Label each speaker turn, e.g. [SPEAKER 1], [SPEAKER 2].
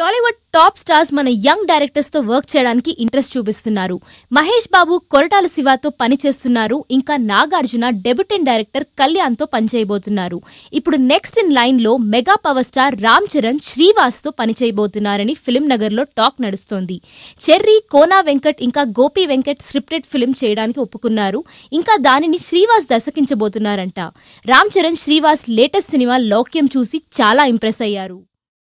[SPEAKER 1] Tollywood top stars మన young
[SPEAKER 2] డైరెక్టర్స్తో work చేయడానికి ఇంట్రెస్ట్ చూపిస్తున్నారు మహేష్ బాబు కొరటాల శివాతో పనిచేస్తున్నారు ఇంకా నాగార్జున డెబ్యూటెంట్ డైరెక్టర్ కళ్యాణ్తో పనిచేయబోతున్నారు ఇప్పుడు నెక్స్ట్ ఇన్ లైన్లో mega power star Ram Charan శ్రీవాస్తో పనిచేయబోతున్నారని ఫిల్మ్ నగర్లో టాక్ నడుస్తోంది చెర్రీ కోనా వెంకట్ ఇంకా గోపి వెంకట్ స్క్రిప్టెడ్ ఫిల్మ్ చేయడానికి ఒప్పుకున్నారు ఇంకా దానిని శ్రీవాస్ దర్శకించబోతున్నారంట రామ్ చరణ్ శ్రీవాస్ లేటెస్ట్ సినిమా లోక్యం
[SPEAKER 1] చూసి చాలా ఇంప్రెస్ అయ్యారు